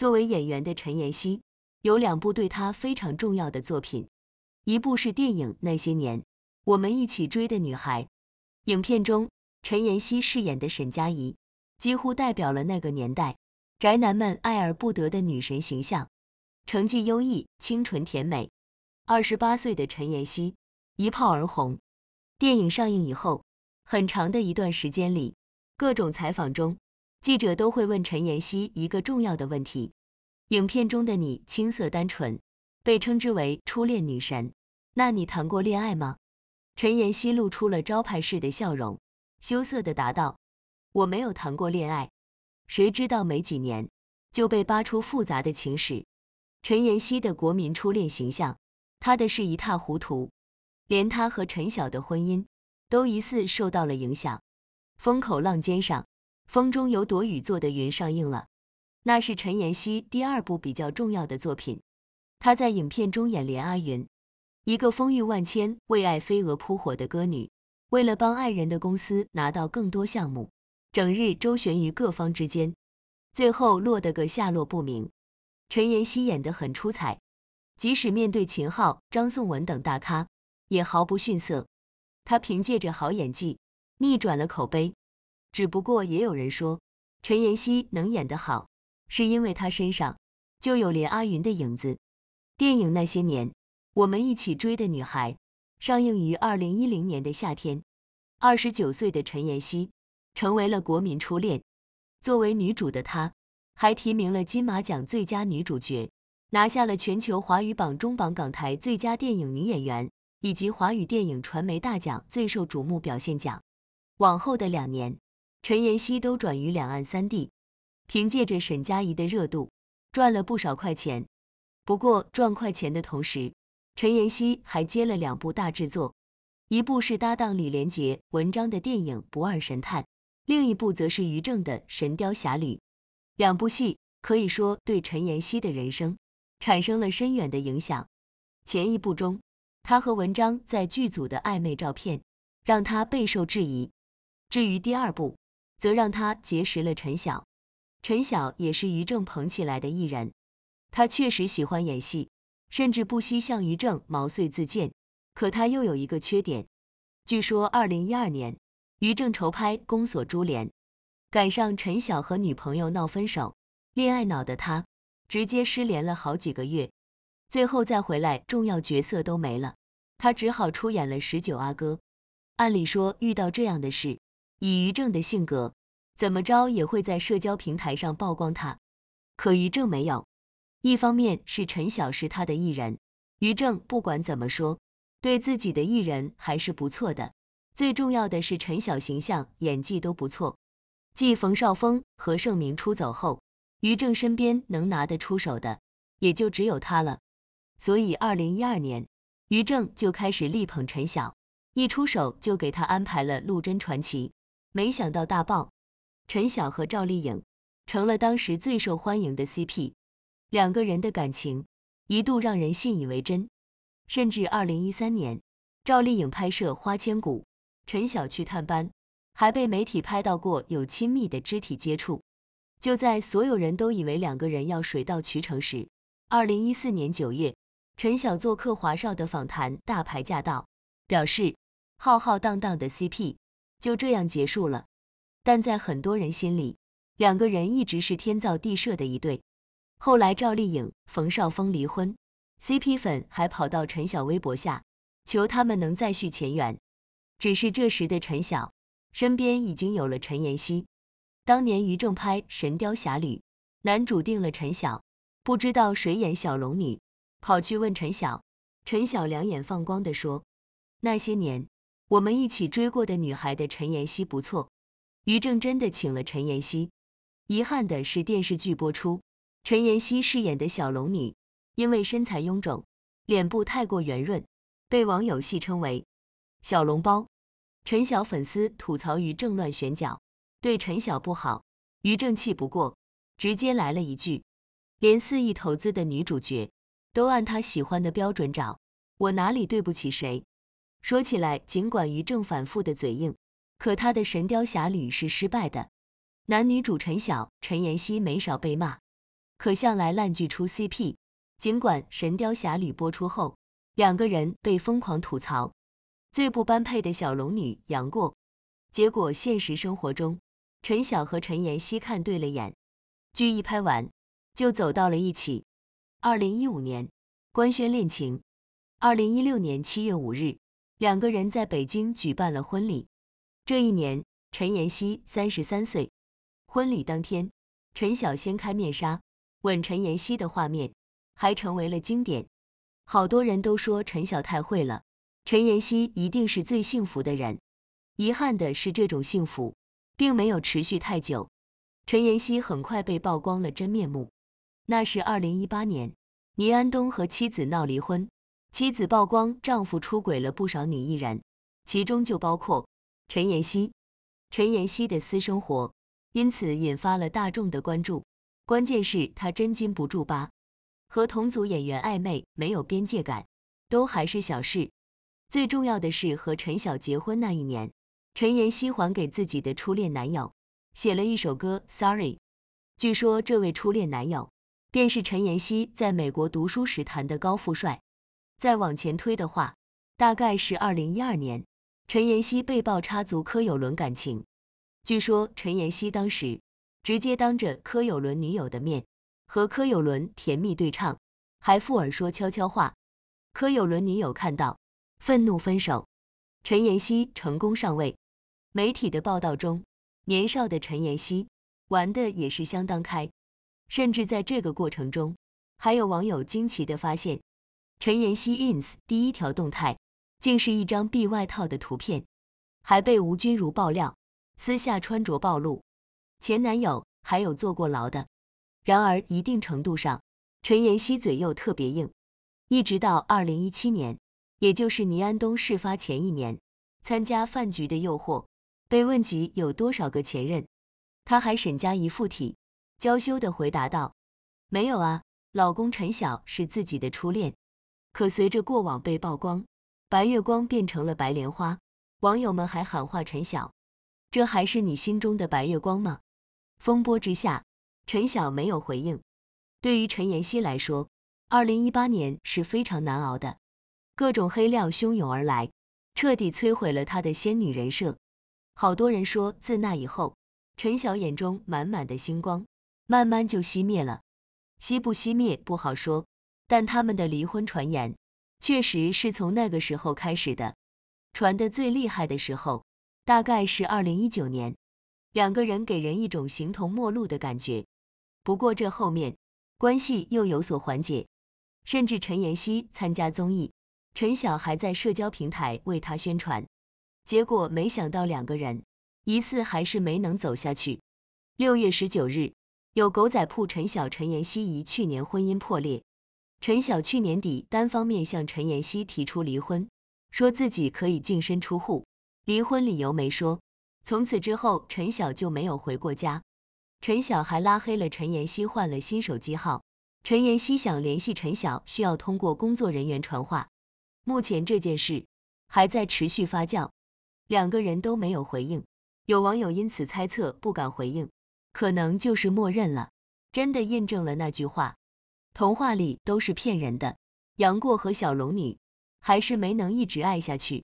作为演员的陈妍希，有两部对她非常重要的作品，一部是电影《那些年，我们一起追的女孩》，影片中陈妍希饰演的沈佳宜，几乎代表了那个年代宅男们爱而不得的女神形象，成绩优异，清纯甜美。二十八岁的陈妍希一炮而红，电影上映以后，很长的一段时间里，各种采访中。记者都会问陈妍希一个重要的问题：影片中的你青涩单纯，被称之为初恋女神，那你谈过恋爱吗？陈妍希露出了招牌式的笑容，羞涩地答道：“我没有谈过恋爱。”谁知道没几年，就被扒出复杂的情史。陈妍希的国民初恋形象，她的是一塌糊涂，连她和陈晓的婚姻都疑似受到了影响。风口浪尖上。风中有朵雨做的云上映了，那是陈妍希第二部比较重要的作品。她在影片中演莲阿云，一个风韵万千、为爱飞蛾扑火的歌女。为了帮爱人的公司拿到更多项目，整日周旋于各方之间，最后落得个下落不明。陈妍希演得很出彩，即使面对秦昊、张颂文等大咖，也毫不逊色。她凭借着好演技，逆转了口碑。只不过也有人说，陈妍希能演得好，是因为她身上就有林阿云的影子。电影《那些年，我们一起追的女孩》上映于二零一零年的夏天，二十九岁的陈妍希成为了国民初恋。作为女主的她，还提名了金马奖最佳女主角，拿下了全球华语榜中榜港台最佳电影女演员，以及华语电影传媒大奖最受瞩目表现奖。往后的两年。陈妍希都转于两岸三地，凭借着沈佳宜的热度，赚了不少快钱。不过赚快钱的同时，陈妍希还接了两部大制作，一部是搭档李连杰、文章的电影《不二神探》，另一部则是于正的《神雕侠侣》。两部戏可以说对陈妍希的人生产生了深远的影响。前一部中，他和文章在剧组的暧昧照片，让他备受质疑。至于第二部，则让他结识了陈晓，陈晓也是于正捧起来的艺人，他确实喜欢演戏，甚至不惜向于正毛遂自荐。可他又有一个缺点，据说二零一二年，于正筹拍《宫锁珠帘》，赶上陈晓和女朋友闹分手，恋爱脑的他直接失联了好几个月，最后再回来，重要角色都没了，他只好出演了《十九阿哥》。按理说遇到这样的事。以于正的性格，怎么着也会在社交平台上曝光他。可于正没有，一方面是陈晓是他的艺人，于正不管怎么说，对自己的艺人还是不错的。最重要的是陈晓形象演技都不错。继冯绍峰、何晟铭出走后，于正身边能拿得出手的也就只有他了。所以二零一二年，于正就开始力捧陈晓，一出手就给他安排了《陆贞传奇》。没想到大爆，陈晓和赵丽颖成了当时最受欢迎的 CP，两个人的感情一度让人信以为真，甚至二零一三年赵丽颖拍摄《花千骨》，陈晓去探班，还被媒体拍到过有亲密的肢体接触。就在所有人都以为两个人要水到渠成时，二零一四年九月，陈晓做客华少的访谈《大牌驾到》，表示浩浩荡荡的 CP。就这样结束了，但在很多人心里，两个人一直是天造地设的一对。后来赵丽颖、冯绍峰离婚，CP 粉还跑到陈晓微博下求他们能再续前缘。只是这时的陈晓身边已经有了陈妍希。当年于正拍《神雕侠侣》，男主定了陈晓，不知道谁演小龙女，跑去问陈晓，陈晓两眼放光的说：“那些年。”我们一起追过的女孩的陈妍希不错，于正真的请了陈妍希。遗憾的是，电视剧播出，陈妍希饰演的小龙女，因为身材臃肿，脸部太过圆润，被网友戏称为“小笼包”。陈晓粉丝吐槽于正乱选角，对陈晓不好。于正气不过，直接来了一句：“连四亿投资的女主角，都按他喜欢的标准找，我哪里对不起谁？”说起来，尽管于正反复的嘴硬，可他的《神雕侠侣》是失败的。男女主陈晓、陈妍希没少被骂，可向来烂剧出 CP。尽管《神雕侠侣》播出后，两个人被疯狂吐槽，最不般配的小龙女、杨过，结果现实生活中，陈晓和陈妍希看对了眼，剧一拍完就走到了一起。二零一五年官宣恋情，二零一六年七月五日。两个人在北京举办了婚礼。这一年，陈妍希三十三岁。婚礼当天，陈晓掀开面纱吻陈妍希的画面，还成为了经典。好多人都说陈晓太会了，陈妍希一定是最幸福的人。遗憾的是，这种幸福并没有持续太久。陈妍希很快被曝光了真面目。那是二零一八年，倪安东和妻子闹离婚。妻子曝光丈夫出轨了不少女艺人，其中就包括陈妍希。陈妍希的私生活因此引发了大众的关注。关键是她真禁不住吧，和同组演员暧昧，没有边界感，都还是小事。最重要的是和陈晓结婚那一年，陈妍希还给自己的初恋男友写了一首歌《Sorry》。据说这位初恋男友便是陈妍希在美国读书时谈的高富帅。再往前推的话，大概是二零一二年，陈妍希被曝插足柯有伦感情。据说陈妍希当时直接当着柯有伦女友的面和柯有伦甜蜜对唱，还附耳说悄悄话。柯有伦女友看到，愤怒分手。陈妍希成功上位。媒体的报道中，年少的陈妍希玩的也是相当开，甚至在这个过程中，还有网友惊奇的发现。陈妍希 ins 第一条动态，竟是一张 B 外套的图片，还被吴君如爆料私下穿着暴露，前男友还有坐过牢的。然而，一定程度上，陈妍希嘴又特别硬。一直到二零一七年，也就是倪安东事发前一年，参加饭局的诱惑，被问及有多少个前任，她还沈佳宜附体，娇羞地回答道：“没有啊，老公陈晓是自己的初恋。”可随着过往被曝光，白月光变成了白莲花，网友们还喊话陈晓：“这还是你心中的白月光吗？”风波之下，陈晓没有回应。对于陈妍希来说，二零一八年是非常难熬的，各种黑料汹涌而来，彻底摧毁了她的仙女人设。好多人说，自那以后，陈晓眼中满满的星光慢慢就熄灭了，熄不熄灭不好说。但他们的离婚传言，确实是从那个时候开始的，传的最厉害的时候，大概是二零一九年，两个人给人一种形同陌路的感觉。不过这后面，关系又有所缓解，甚至陈妍希参加综艺，陈晓还在社交平台为他宣传，结果没想到两个人疑似还是没能走下去。六月十九日，有狗仔铺陈晓陈妍希疑去年婚姻破裂。陈晓去年底单方面向陈妍希提出离婚，说自己可以净身出户，离婚理由没说。从此之后，陈晓就没有回过家，陈晓还拉黑了陈妍希，换了新手机号。陈妍希想联系陈晓，需要通过工作人员传话。目前这件事还在持续发酵，两个人都没有回应。有网友因此猜测，不敢回应，可能就是默认了，真的印证了那句话。童话里都是骗人的，杨过和小龙女还是没能一直爱下去。